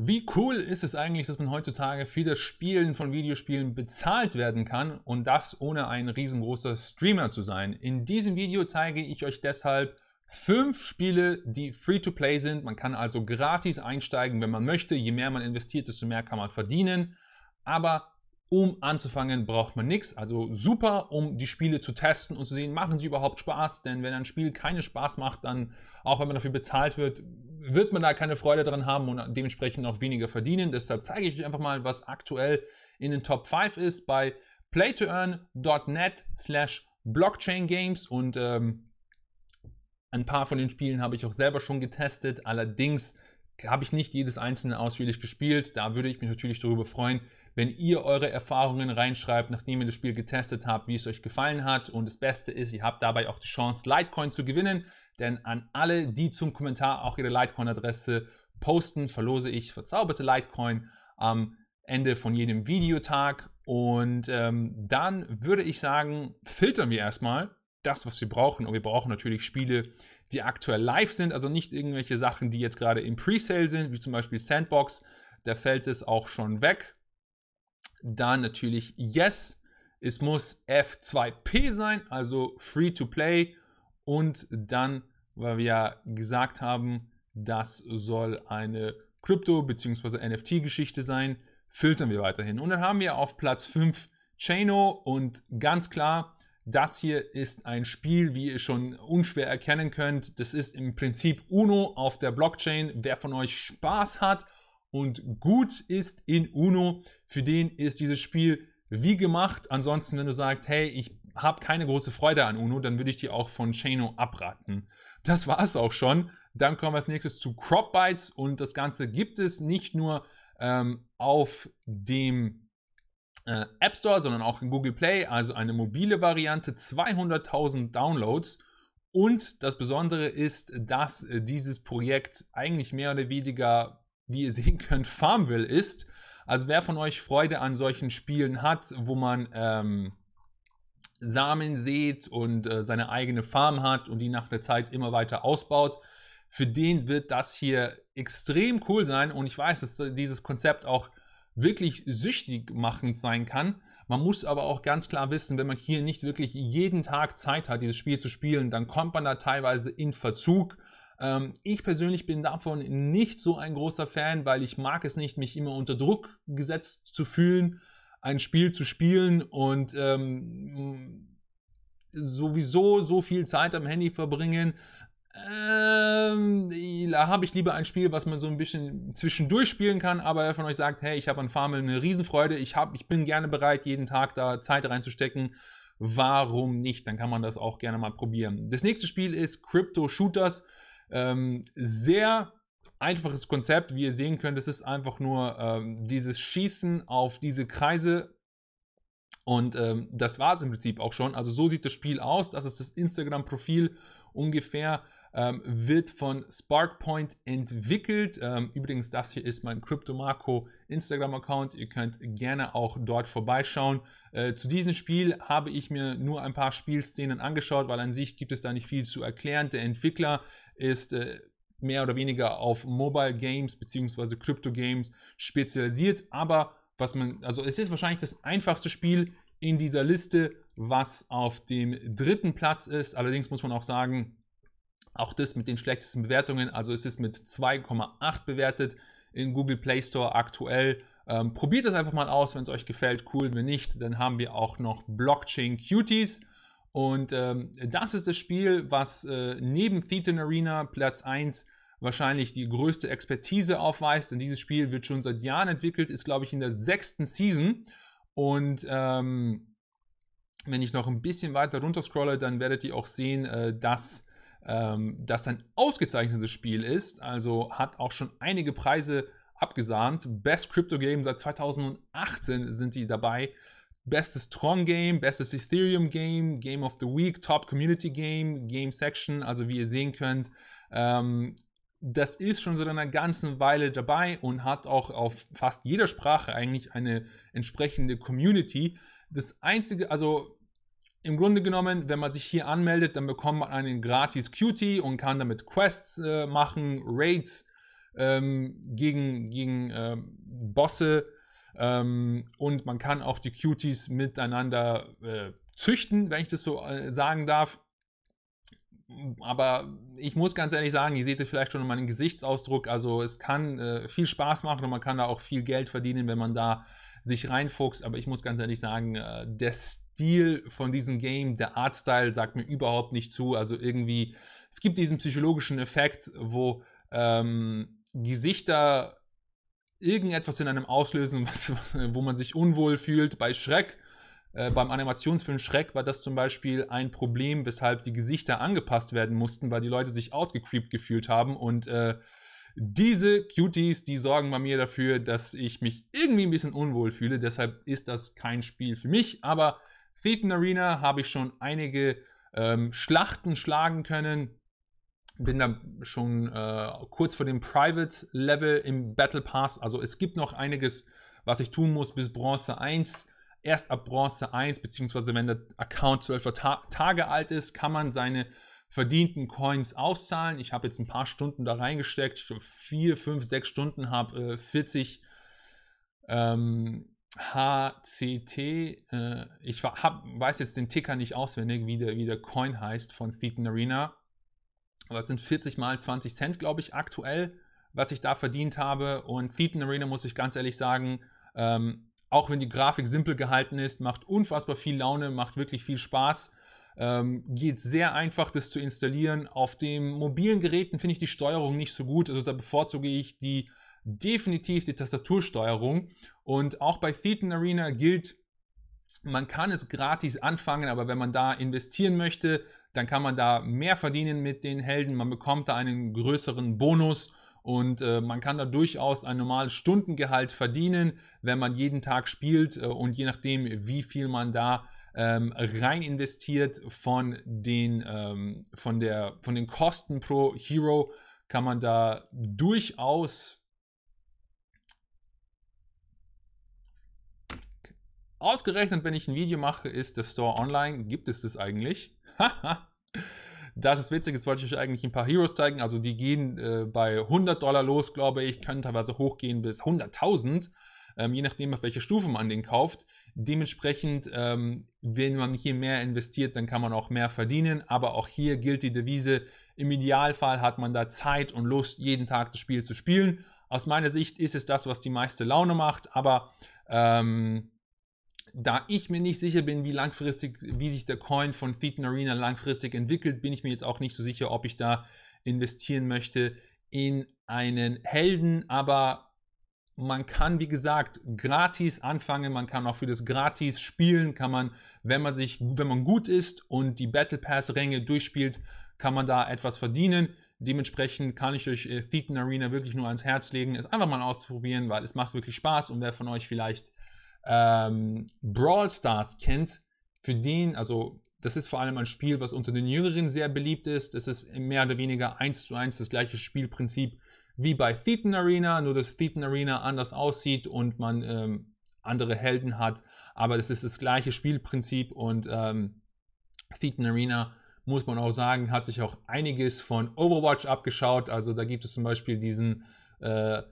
Wie cool ist es eigentlich, dass man heutzutage für das Spielen von Videospielen bezahlt werden kann und das ohne ein riesengroßer Streamer zu sein. In diesem Video zeige ich euch deshalb fünf Spiele, die Free-to-Play sind. Man kann also gratis einsteigen, wenn man möchte. Je mehr man investiert, desto mehr kann man verdienen. Aber um anzufangen, braucht man nichts. Also super, um die Spiele zu testen und zu sehen, machen sie überhaupt Spaß. Denn wenn ein Spiel keinen Spaß macht, dann, auch wenn man dafür bezahlt wird, wird man da keine Freude dran haben und dementsprechend auch weniger verdienen. Deshalb zeige ich euch einfach mal, was aktuell in den Top 5 ist bei playtoearn.net slash blockchain games und ähm, ein paar von den Spielen habe ich auch selber schon getestet. Allerdings habe ich nicht jedes einzelne ausführlich gespielt. Da würde ich mich natürlich darüber freuen, wenn ihr eure Erfahrungen reinschreibt, nachdem ihr das Spiel getestet habt, wie es euch gefallen hat. Und das Beste ist, ihr habt dabei auch die Chance, Litecoin zu gewinnen. Denn an alle, die zum Kommentar auch ihre Litecoin-Adresse posten, verlose ich verzauberte Litecoin am Ende von jedem Videotag. Und ähm, dann würde ich sagen, filtern wir erstmal das, was wir brauchen. Und wir brauchen natürlich Spiele, die aktuell live sind, also nicht irgendwelche Sachen, die jetzt gerade im Presale sind, wie zum Beispiel Sandbox. Da fällt es auch schon weg dann natürlich Yes. Es muss F2P sein, also Free to Play. Und dann, weil wir ja gesagt haben, das soll eine Krypto- bzw. NFT-Geschichte sein, filtern wir weiterhin. Und dann haben wir auf Platz 5 Chaino und ganz klar, das hier ist ein Spiel, wie ihr schon unschwer erkennen könnt. Das ist im Prinzip UNO auf der Blockchain. Wer von euch Spaß hat und gut ist in Uno. Für den ist dieses Spiel wie gemacht. Ansonsten, wenn du sagst, hey, ich habe keine große Freude an Uno, dann würde ich dir auch von Chaino abraten. Das war es auch schon. Dann kommen wir als nächstes zu Crop Bites und das Ganze gibt es nicht nur ähm, auf dem äh, App Store, sondern auch in Google Play, also eine mobile Variante, 200.000 Downloads. Und das Besondere ist, dass äh, dieses Projekt eigentlich mehr oder weniger wie ihr sehen könnt, Farmville ist. Also wer von euch Freude an solchen Spielen hat, wo man ähm, Samen sät und äh, seine eigene Farm hat und die nach der Zeit immer weiter ausbaut, für den wird das hier extrem cool sein. Und ich weiß, dass äh, dieses Konzept auch wirklich süchtig machend sein kann. Man muss aber auch ganz klar wissen, wenn man hier nicht wirklich jeden Tag Zeit hat, dieses Spiel zu spielen, dann kommt man da teilweise in Verzug ähm, ich persönlich bin davon nicht so ein großer Fan, weil ich mag es nicht, mich immer unter Druck gesetzt zu fühlen, ein Spiel zu spielen und ähm, sowieso so viel Zeit am Handy verbringen. Ähm, da habe ich lieber ein Spiel, was man so ein bisschen zwischendurch spielen kann, aber wer von euch sagt, hey, ich habe an Farmel eine Riesenfreude, ich, hab, ich bin gerne bereit, jeden Tag da Zeit reinzustecken, warum nicht? Dann kann man das auch gerne mal probieren. Das nächste Spiel ist Crypto Shooters. Ähm, sehr einfaches Konzept, wie ihr sehen könnt, es ist einfach nur ähm, dieses Schießen auf diese Kreise und ähm, das war es im Prinzip auch schon. Also so sieht das Spiel aus, das ist das Instagram-Profil ungefähr. Ähm, wird von SparkPoint entwickelt. Ähm, übrigens, das hier ist mein Cryptomarco Instagram-Account. Ihr könnt gerne auch dort vorbeischauen. Äh, zu diesem Spiel habe ich mir nur ein paar Spielszenen angeschaut, weil an sich gibt es da nicht viel zu erklären. Der Entwickler ist äh, mehr oder weniger auf Mobile Games bzw. Crypto Games spezialisiert, aber was man, also es ist wahrscheinlich das einfachste Spiel in dieser Liste, was auf dem dritten Platz ist. Allerdings muss man auch sagen, auch das mit den schlechtesten Bewertungen, also es ist mit 2,8 bewertet in Google Play Store aktuell. Ähm, probiert es einfach mal aus, wenn es euch gefällt, cool. Wenn nicht, dann haben wir auch noch Blockchain Cuties. Und ähm, das ist das Spiel, was äh, neben Thetan Arena Platz 1 wahrscheinlich die größte Expertise aufweist. Denn dieses Spiel wird schon seit Jahren entwickelt, ist, glaube ich, in der sechsten Season. Und ähm, wenn ich noch ein bisschen weiter runter scrolle, dann werdet ihr auch sehen, äh, dass ähm, das ein ausgezeichnetes Spiel ist. Also hat auch schon einige Preise abgesahnt. Best Crypto Game seit 2018 sind sie dabei. Bestes Tron Game, bestes Ethereum Game, Game of the Week, Top Community Game, Game Section. Also wie ihr sehen könnt, ähm, das ist schon seit einer ganzen Weile dabei und hat auch auf fast jeder Sprache eigentlich eine entsprechende Community. Das einzige, also im Grunde genommen, wenn man sich hier anmeldet, dann bekommt man einen gratis QT und kann damit Quests äh, machen, Raids ähm, gegen, gegen äh, Bosse ähm, und man kann auch die Cuties miteinander äh, züchten, wenn ich das so äh, sagen darf. Aber ich muss ganz ehrlich sagen, ihr seht es vielleicht schon in meinem Gesichtsausdruck. Also es kann äh, viel Spaß machen und man kann da auch viel Geld verdienen, wenn man da sich reinfuchst. Aber ich muss ganz ehrlich sagen, äh, der Stil von diesem Game, der Artstyle sagt mir überhaupt nicht zu. Also irgendwie, es gibt diesen psychologischen Effekt, wo ähm, Gesichter irgendetwas in einem auslösen, was, wo man sich unwohl fühlt. Bei Schreck, äh, beim Animationsfilm Schreck war das zum Beispiel ein Problem, weshalb die Gesichter angepasst werden mussten, weil die Leute sich outgecreept gefühlt haben und äh, diese Cuties, die sorgen bei mir dafür, dass ich mich irgendwie ein bisschen unwohl fühle. Deshalb ist das kein Spiel für mich. Aber Thetan Arena habe ich schon einige ähm, Schlachten schlagen können bin da schon äh, kurz vor dem Private Level im Battle Pass. Also es gibt noch einiges, was ich tun muss bis Bronze 1. Erst ab Bronze 1, beziehungsweise wenn der Account 12 Ta Tage alt ist, kann man seine verdienten Coins auszahlen. Ich habe jetzt ein paar Stunden da reingesteckt. Ich glaube, 4, 5, 6 Stunden habe äh, 40 ähm, HCT. Äh, ich hab, weiß jetzt den Ticker nicht auswendig, wie der, wie der Coin heißt von Thetan Arena. Aber es sind 40 mal 20 Cent, glaube ich, aktuell, was ich da verdient habe. Und Thetan Arena, muss ich ganz ehrlich sagen, ähm, auch wenn die Grafik simpel gehalten ist, macht unfassbar viel Laune, macht wirklich viel Spaß. Ähm, geht sehr einfach, das zu installieren. Auf den mobilen Geräten finde ich die Steuerung nicht so gut. Also da bevorzuge ich die definitiv die Tastatursteuerung. Und auch bei Thetan Arena gilt, man kann es gratis anfangen, aber wenn man da investieren möchte, dann kann man da mehr verdienen mit den Helden, man bekommt da einen größeren Bonus und äh, man kann da durchaus ein normales Stundengehalt verdienen, wenn man jeden Tag spielt äh, und je nachdem, wie viel man da ähm, rein investiert von den, ähm, von, der, von den Kosten pro Hero, kann man da durchaus Ausgerechnet, wenn ich ein Video mache, ist der Store online. Gibt es das eigentlich? das ist witzig, jetzt wollte ich euch eigentlich ein paar Heroes zeigen. Also die gehen äh, bei 100 Dollar los, glaube ich, können teilweise hochgehen bis 100.000, ähm, je nachdem, auf welche Stufe man den kauft. Dementsprechend, ähm, wenn man hier mehr investiert, dann kann man auch mehr verdienen. Aber auch hier gilt die Devise, im Idealfall hat man da Zeit und Lust, jeden Tag das Spiel zu spielen. Aus meiner Sicht ist es das, was die meiste Laune macht, aber ähm, da ich mir nicht sicher bin, wie langfristig, wie sich der Coin von Thetan Arena langfristig entwickelt, bin ich mir jetzt auch nicht so sicher, ob ich da investieren möchte in einen Helden, aber man kann, wie gesagt, gratis anfangen, man kann auch für das gratis spielen, kann man, wenn man sich, wenn man gut ist und die Battle Pass-Ränge durchspielt, kann man da etwas verdienen. Dementsprechend kann ich euch äh, Thetan Arena wirklich nur ans Herz legen, es einfach mal auszuprobieren, weil es macht wirklich Spaß und wer von euch vielleicht ähm, Brawl Stars kennt, für den, also das ist vor allem ein Spiel, was unter den Jüngeren sehr beliebt ist. Es ist mehr oder weniger eins zu eins das gleiche Spielprinzip wie bei Thetan Arena, nur dass Thetan Arena anders aussieht und man ähm, andere Helden hat. Aber das ist das gleiche Spielprinzip und ähm, Thetan Arena, muss man auch sagen, hat sich auch einiges von Overwatch abgeschaut. Also da gibt es zum Beispiel diesen äh,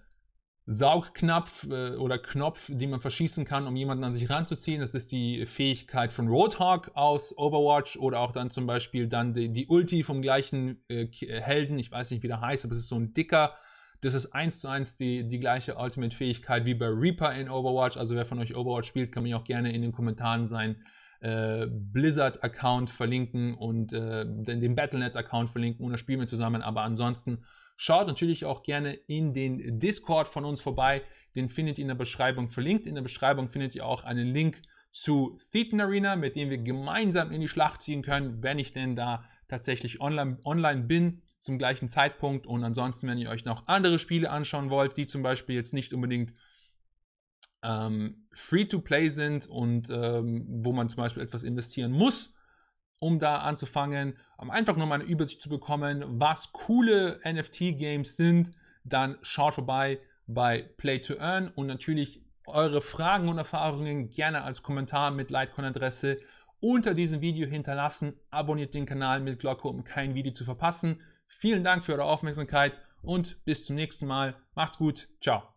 Saugknopf äh, oder Knopf, den man verschießen kann, um jemanden an sich ranzuziehen. Das ist die Fähigkeit von Roadhog aus Overwatch oder auch dann zum Beispiel dann die, die Ulti vom gleichen äh, äh, Helden. Ich weiß nicht, wie der heißt, aber es ist so ein dicker. Das ist eins zu eins die, die gleiche Ultimate-Fähigkeit wie bei Reaper in Overwatch. Also wer von euch Overwatch spielt, kann mich auch gerne in den Kommentaren sein äh, Blizzard-Account verlinken und äh, den Battle.net-Account verlinken und das Spiel mit zusammen. Aber ansonsten Schaut natürlich auch gerne in den Discord von uns vorbei. Den findet ihr in der Beschreibung verlinkt. In der Beschreibung findet ihr auch einen Link zu Thetan Arena, mit dem wir gemeinsam in die Schlacht ziehen können, wenn ich denn da tatsächlich online, online bin zum gleichen Zeitpunkt. Und ansonsten, wenn ihr euch noch andere Spiele anschauen wollt, die zum Beispiel jetzt nicht unbedingt ähm, free to play sind und ähm, wo man zum Beispiel etwas investieren muss, um da anzufangen, um einfach nur mal eine Übersicht zu bekommen, was coole NFT-Games sind, dann schaut vorbei bei Play to Earn und natürlich eure Fragen und Erfahrungen gerne als Kommentar mit Litecoin-Adresse unter diesem Video hinterlassen. Abonniert den Kanal mit Glocke, um kein Video zu verpassen. Vielen Dank für eure Aufmerksamkeit und bis zum nächsten Mal. Macht's gut. Ciao.